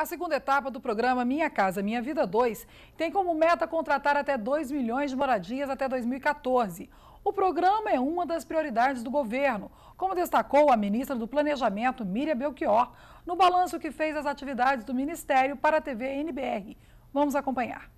A segunda etapa do programa Minha Casa Minha Vida 2 tem como meta contratar até 2 milhões de moradias até 2014. O programa é uma das prioridades do governo, como destacou a ministra do Planejamento, Miriam Belchior, no balanço que fez as atividades do Ministério para a TV NBR. Vamos acompanhar.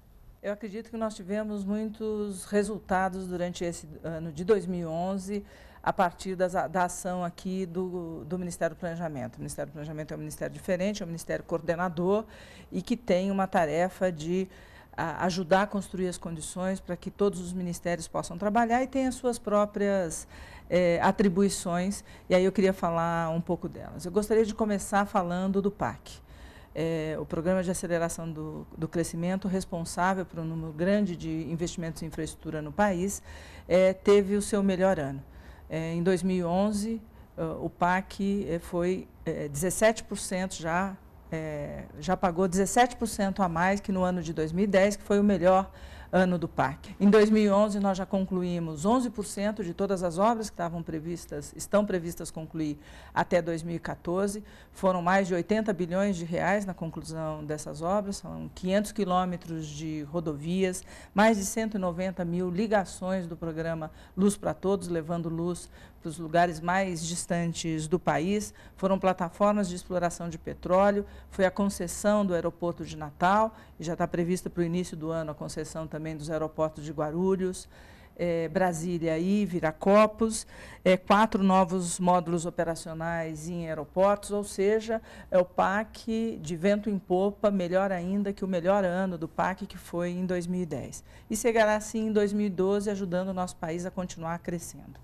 Eu acredito que nós tivemos muitos resultados durante esse ano de 2011, a partir das, da ação aqui do, do Ministério do Planejamento. O Ministério do Planejamento é um ministério diferente, é um ministério coordenador e que tem uma tarefa de a, ajudar a construir as condições para que todos os ministérios possam trabalhar e tem as suas próprias é, atribuições. E aí eu queria falar um pouco delas. Eu gostaria de começar falando do PAC é, o Programa de Aceleração do, do Crescimento, responsável por um número grande de investimentos em infraestrutura no país, é, teve o seu melhor ano. É, em 2011, uh, é, o PAC é, foi 17% é, já, já pagou 17% a mais que no ano de 2010, que foi o melhor ano do PAC. Em 2011, nós já concluímos 11% de todas as obras que estavam previstas, estão previstas concluir até 2014. Foram mais de 80 bilhões de reais na conclusão dessas obras, são 500 quilômetros de rodovias, mais de 190 mil ligações do programa Luz para Todos, levando luz para os lugares mais distantes do país, foram plataformas de exploração de petróleo, foi a concessão do aeroporto de Natal, e já está prevista para o início do ano a concessão também dos aeroportos de Guarulhos, é, Brasília e Viracopos, é, quatro novos módulos operacionais em aeroportos, ou seja, é o PAC de vento em popa, melhor ainda que o melhor ano do PAC, que foi em 2010. E chegará assim em 2012, ajudando o nosso país a continuar crescendo.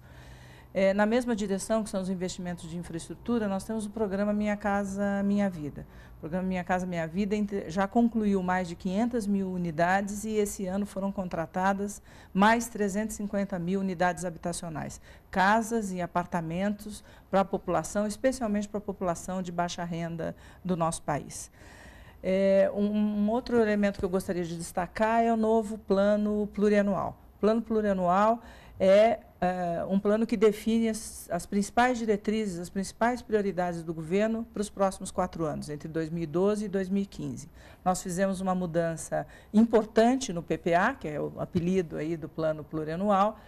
É, na mesma direção, que são os investimentos de infraestrutura, nós temos o programa Minha Casa Minha Vida. O programa Minha Casa Minha Vida já concluiu mais de 500 mil unidades e esse ano foram contratadas mais 350 mil unidades habitacionais. Casas e apartamentos para a população, especialmente para a população de baixa renda do nosso país. É, um, outro elemento que eu gostaria de destacar é o novo plano plurianual. O plano plurianual é eh, um plano que define as, as principais diretrizes, as principais prioridades do governo para os próximos quatro anos, entre 2012 e 2015. Nós fizemos uma mudança importante no PPA, que é o apelido aí do plano plurianual,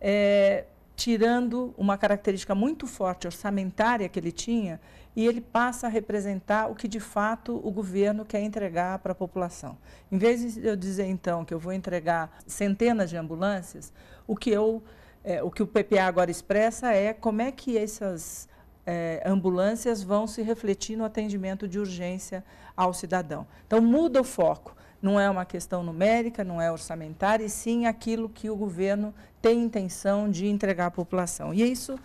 é, tirando uma característica muito forte orçamentária que ele tinha, e ele passa a representar o que de fato o governo quer entregar para a população. Em vez de eu dizer então que eu vou entregar centenas de ambulâncias, o que eu é, o que o PPA agora expressa é como é que essas é, ambulâncias vão se refletir no atendimento de urgência ao cidadão. Então, muda o foco. Não é uma questão numérica, não é orçamentária, e sim aquilo que o governo tem intenção de entregar à população. E isso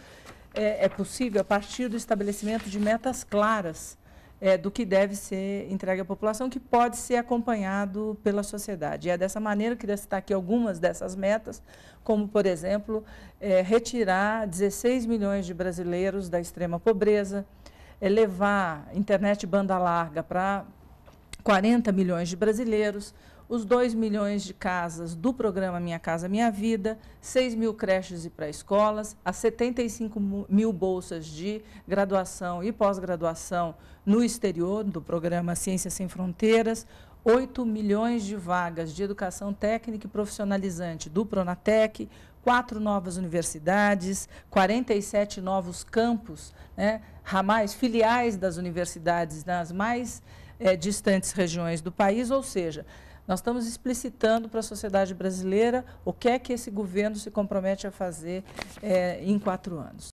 é, é possível a partir do estabelecimento de metas claras é, do que deve ser entregue à população, que pode ser acompanhado pela sociedade. E é dessa maneira que eu queria citar aqui algumas dessas metas, como, por exemplo, é, retirar 16 milhões de brasileiros da extrema pobreza, é, levar internet banda larga para 40 milhões de brasileiros, os 2 milhões de casas do programa Minha Casa Minha Vida, 6 mil creches e pré-escolas, as 75 mil bolsas de graduação e pós-graduação no exterior, do programa Ciências Sem Fronteiras, 8 milhões de vagas de educação técnica e profissionalizante do Pronatec, quatro novas universidades, 47 novos campos, né, ramais, filiais das universidades nas mais é, distantes regiões do país, ou seja, nós estamos explicitando para a sociedade brasileira o que é que esse governo se compromete a fazer é, em quatro anos.